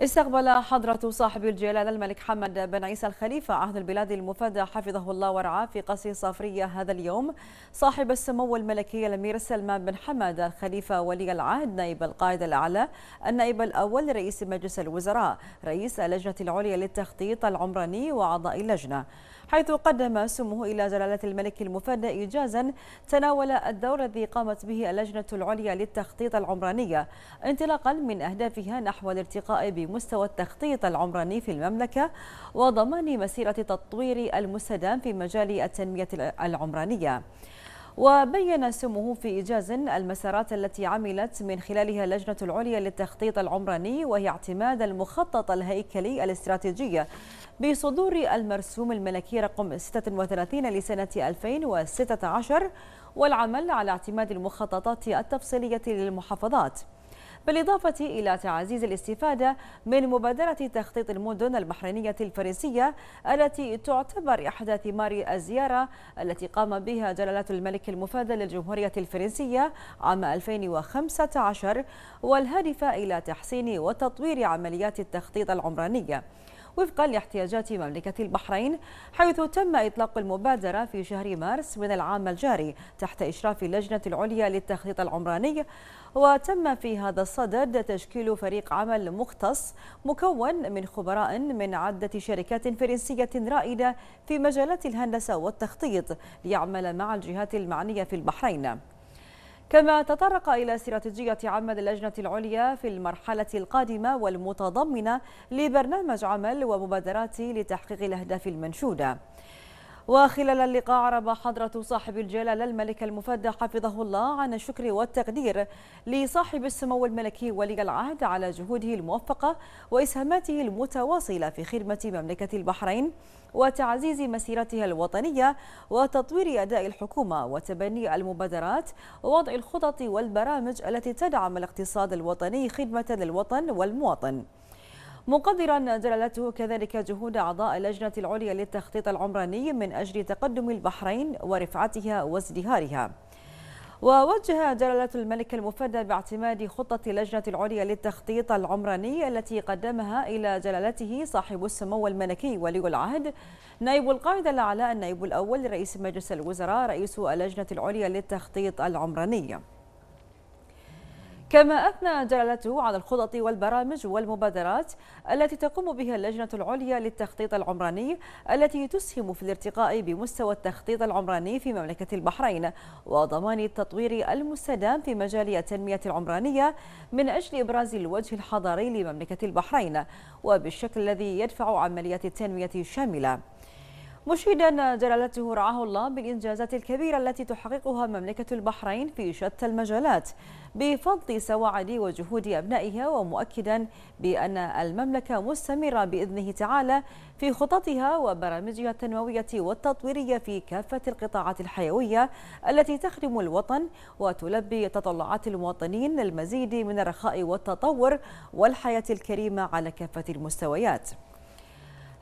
استقبل حضرة صاحب الجلالة الملك حمد بن عيسى الخليفة عهد البلاد المفدى حفظه الله ورعاه في قصر صافرية هذا اليوم صاحب السمو الملكي الأمير سلمان بن حمد الخليفة ولي العهد نائب القائد الأعلى النائب الأول رئيس مجلس الوزراء رئيس اللجنة العليا للتخطيط العمراني وأعضاء اللجنة حيث قدم سموه إلى جلالة الملك المفدى إيجازا تناول الدور الذي قامت به اللجنة العليا للتخطيط العمرانية انطلاقا من أهدافها نحو الارتقاء بمستوى التخطيط العمراني في المملكة وضمان مسيرة تطوير المستدام في مجال التنمية العمرانية وبين سموه في إيجاز المسارات التي عملت من خلالها اللجنة العليا للتخطيط العمراني وهي اعتماد المخطط الهيكلي الاستراتيجي بصدور المرسوم الملكي رقم 36 لسنة 2016 والعمل على اعتماد المخططات التفصيلية للمحافظات بالإضافة إلى تعزيز الاستفادة من مبادرة تخطيط المدن البحرينية الفرنسية التي تعتبر إحدى ثمار الزيارة التي قام بها جلالة الملك المفاد للجمهورية الفرنسية عام 2015 والهادفة إلى تحسين وتطوير عمليات التخطيط العمرانية وفقا لاحتياجات مملكة البحرين حيث تم إطلاق المبادرة في شهر مارس من العام الجاري تحت إشراف اللجنة العليا للتخطيط العمراني وتم في هذا الصدد تشكيل فريق عمل مختص مكون من خبراء من عدة شركات فرنسية رائدة في مجالات الهندسة والتخطيط ليعمل مع الجهات المعنية في البحرين كما تطرق إلى استراتيجية عمل اللجنة العليا في المرحلة القادمة والمتضمنة لبرنامج عمل ومبادرات لتحقيق الأهداف المنشودة وخلال اللقاء عرب حضرة صاحب الجلالة الملك المفدى حفظه الله عن الشكر والتقدير لصاحب السمو الملكي ولي العهد على جهوده الموفقة وإسهاماته المتواصلة في خدمة مملكة البحرين وتعزيز مسيرتها الوطنية وتطوير أداء الحكومة وتبني المبادرات ووضع الخطط والبرامج التي تدعم الاقتصاد الوطني خدمة للوطن والمواطن مقدرا جلالته كذلك جهود أعضاء اللجنة العليا للتخطيط العمراني من أجل تقدم البحرين ورفعتها وازدهارها ووجه جلالة الملك المفدى باعتماد خطة اللجنة العليا للتخطيط العمراني التي قدمها إلى جلالته صاحب السمو الملكي ولي العهد نائب القائد الأعلى النائب الأول رئيس مجلس الوزراء رئيس اللجنة العليا للتخطيط العمراني كما أثنى جلالته على الخطط والبرامج والمبادرات التي تقوم بها اللجنة العليا للتخطيط العمراني التي تسهم في الارتقاء بمستوى التخطيط العمراني في مملكة البحرين وضمان التطوير المستدام في مجال التنمية العمرانية من أجل إبراز الوجه الحضاري لمملكة البحرين وبالشكل الذي يدفع عمليات التنمية الشاملة مشيدا جلالته رعاه الله بالإنجازات الكبيرة التي تحققها مملكة البحرين في شتى المجالات بفضل سواعد وجهود أبنائها ومؤكدا بأن المملكة مستمرة بإذنه تعالى في خططها وبرامجها التنموية والتطويرية في كافة القطاعات الحيوية التي تخدم الوطن وتلبي تطلعات المواطنين للمزيد من الرخاء والتطور والحياة الكريمة على كافة المستويات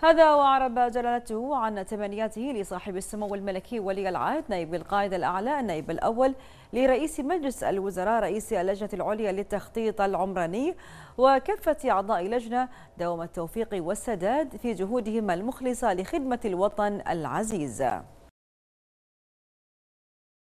هذا وأعرب جلالته عن تمنياته لصاحب السمو الملكي ولي العهد نائب القائد الأعلى النائب الأول لرئيس مجلس الوزراء رئيس اللجنة العليا للتخطيط العمراني وكافة أعضاء اللجنة دوام التوفيق والسداد في جهودهم المخلصة لخدمة الوطن العزيز